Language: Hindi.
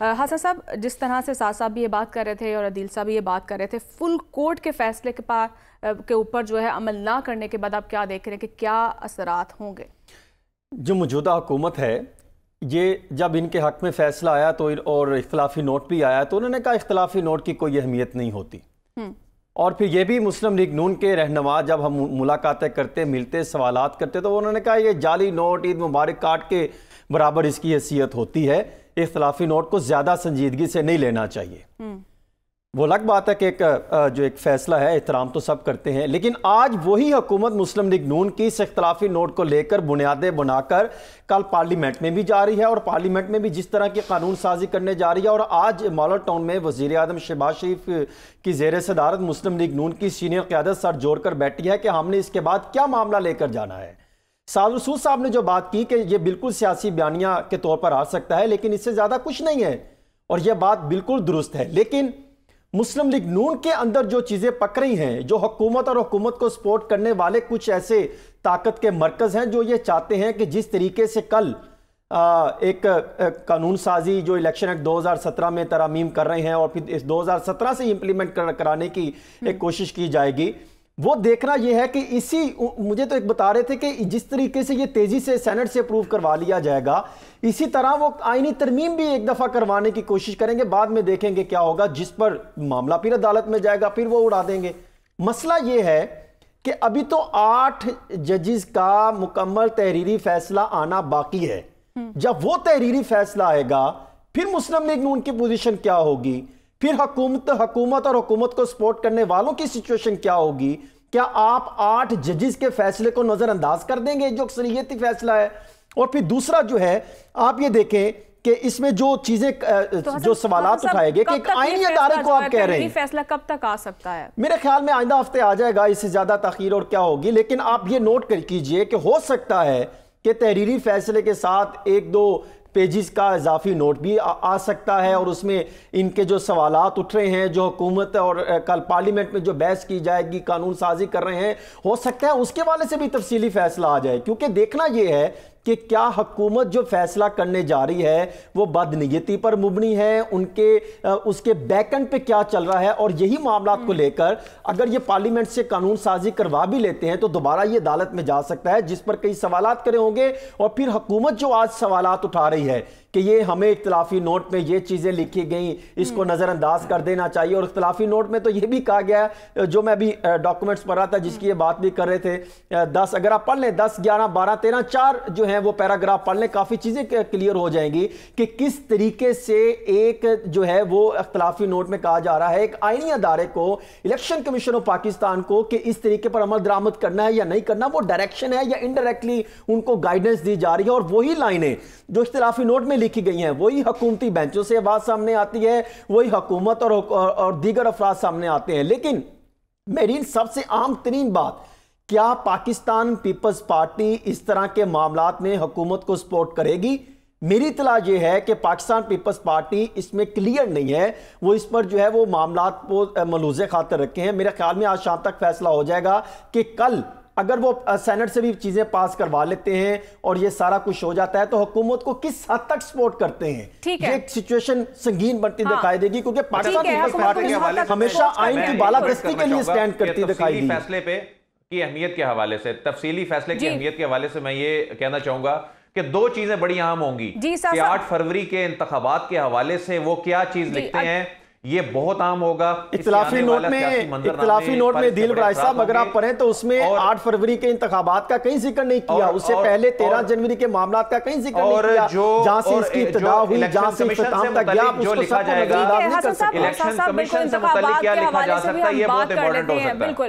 हसन साहब जिस तरह से साद साहब भी ये बात कर रहे थे और अदील साहब भी ये बात कर रहे थे फुल कोर्ट के फैसले के पास के ऊपर जो है अमल ना करने के बाद आप क्या देख रहे हैं कि क्या असरात होंगे जो मौजूदा हुकूमत है ये जब इनके हक़ में फ़ैसला आया तो और इख्तलाफी नोट भी आया तो उन्होंने कहा इख्तलाफी नोट की कोई अहमियत नहीं होती हम्म। और फिर ये भी मुस्लिम लीग नून के रहनमा जब हम मुलाकातें करते मिलते सवाल करते तो उन्होंने कहा ये जाली नोट ईद मुबारक कार्ड के बराबर इसकी हैसियत होती है इख्तलाफी नोट को ज़्यादा संजीदगी से नहीं लेना चाहिए वो अलग बात है कि एक जो एक फ़ैसला है एहतराम तो सब करते हैं लेकिन आज वही हुकूमत मुस्लिम लीग नून की इस इख्तलाफी नोट को लेकर बुनियादें बनाकर कल पार्लियामेंट में भी जा रही है और पार्लियामेंट में भी जिस तरह की कानून साजी करने जा रही है और आज मॉलर टाउन में वजीर आजम शहबाज शरीफ की जेर सदारत मुस्लिम लीग नून की सीनियर क्यादत सर जोड़कर बैठी है कि हमने इसके बाद क्या मामला लेकर जाना है साद रसूल साहब ने जो बात की कि ये बिल्कुल सियासी बयानिया के तौर पर आ सकता है लेकिन इससे ज़्यादा कुछ नहीं है और यह बात बिल्कुल दुरुस्त है लेकिन मुस्लिम लीग नून के अंदर जो चीज़ें पक रही हैं जो हुकूमत और हुकूमत को सपोर्ट करने वाले कुछ ऐसे ताकत के मरकज़ हैं जो ये चाहते हैं कि जिस तरीके से कल आ, एक, एक कानून साजी जो इलेक्शन एक्ट 2017 में तरामीम कर रहे हैं और फिर इस 2017 से इम्प्लीमेंट कर, कराने की एक हम्म। कोशिश की जाएगी वो देखना ये है कि इसी मुझे तो एक बता रहे थे कि जिस तरीके से ये तेज़ी से सेनेट से अप्रूव करवा लिया जाएगा इसी तरह वो आइनी तरमीम भी एक दफ़ा करवाने की कोशिश करेंगे बाद में देखेंगे क्या होगा जिस पर मामला फिर अदालत में जाएगा फिर वो उड़ा देंगे मसला ये है कि अभी तो आठ जजिस का मुकम्मल तहरीरी फैसला आना बाकी है हम्म। जब वो तहरीरी फैसला आएगा फिर मुस्लिम लीग नून की पोजिशन क्या होगी फिर हकूमत हकुमत और हकुमत को सपोर्ट करने वालों की सिचुएशन क्या होगी क्या आप आठ जजिस के फैसले को नज़रअंदाज कर देंगे जो अक्सरियती फैसला है और फिर दूसरा जो है आप ये देखें कि इसमें जो चीज़ें तो जो सवाल उठाए गए आईनी को आप कह रहे हैं फैसला कब तक आ सकता है मेरे ख्याल में आइंदा हफ्ते आ जाएगा इससे ज़्यादा तखीर और क्या होगी लेकिन आप ये नोट कीजिए कि हो सकता है कि तहरीरी फैसले के साथ एक दो पेजेस का इजाफी नोट भी आ, आ सकता है और उसमें इनके जो सवाल उठ रहे हैं जो हुकूमत और कल पार्लियामेंट में जो बहस की जाएगी कानून साजी कर रहे हैं हो सकता है उसके वाले से भी तफसीली फैसला आ जाए क्योंकि देखना यह है कि क्या हकूमत जो फैसला करने जा रही है वो बदनीयती पर मुबनी है उनके उसके बैकेंड पे क्या चल रहा है और यही मामला को हम्म। लेकर अगर ये पार्लियामेंट से कानून साजी करवा भी लेते हैं तो दोबारा ये अदालत में जा सकता है जिस पर कई सवाल खड़े होंगे और फिर हकूमत जो आज सवाल उठा रही है है कि ये हमें इख्तलाफी नोट में ये चीज़ें लिखी गई इसको हम्म। नज़रअंदाज कर देना चाहिए और इख्तलाफी नोट में तो ये भी कहा गया है जो मैं अभी डॉक्यूमेंट्स पढ़ रहा था जिसकी ये बात भी कर रहे थे दस अगर आप पढ़ लें दस ग्यारह बारह तेरह चार जो हैं वो पैराग्राफ पढ़ लें काफ़ी चीज़ें क्लियर हो जाएंगी कि किस तरीके से एक जो है वो अख्तलाफी नोट में कहा जा रहा है एक आइनी अदारे को इलेक्शन कमीशन ऑफ पाकिस्तान को कि इस तरीके पर अमल दरामद करना है या नहीं करना वो डायरेक्शन है या इनडायरेक्टली उनको गाइडेंस दी जा रही है और वही लाइनें जो इख्तलाफ काफी नोट में लिखी गई हैं वही हकूमती बेंचों से आवाज़ सामने आती है वही हकूमत और, और, और दीगर अफराज सामने आते हैं लेकिन मेरी सबसे आम तरीन बात क्या पाकिस्तान पीपल्स पार्टी इस तरह के मामला में हकूमत को सपोर्ट करेगी मेरी इतला यह है कि पाकिस्तान पीपल्स पार्टी इसमें क्लियर नहीं है वो इस पर जो है वो मामला को मलूज खातर रखे हैं मेरे ख्याल में आज शाम तक फैसला हो जाएगा कि कल अगर वो सेनेट से भी चीज़ें पास करवा लेते हैं और ये सारा कुछ हो जाता है तो हुकूमत को किस हद तक सपोर्ट करते हैं ठीक है सिचुएशन संगीन बनती हाँ। दिखाई देगी क्योंकि पाकिस्तान हमेशा आइन की बालादस्ती के लिए स्टैंड करती दिखाई फैसले पे की अहमियत के हवाले से तफसीली फैसले की अहमियत के हवाले से मैं ये कहना चाहूंगा कि दो चीजें बड़ी अहम होंगी आठ फरवरी के इंतबात के हवाले से वो क्या चीज लिखते हैं ये बहुत आम होगा इतलाफी नोट में इतलाफी नोट में दिल भाई साहब अगर आप पढ़ें तो उसमें आठ फरवरी के इंतबात का कहीं जिक्र नहीं किया उससे पहले तेरह जनवरी के मामला का कहीं जिक्र नहीं किया जहां से इसकी इब्तदा हुई जहां से इख्तिताम तक गया उसको सब नजरअंदाज इलेक्शन कमीशन से मुतल क्या लिखा जा सकता है ये बहुत इंपॉर्टेंट हो सकता है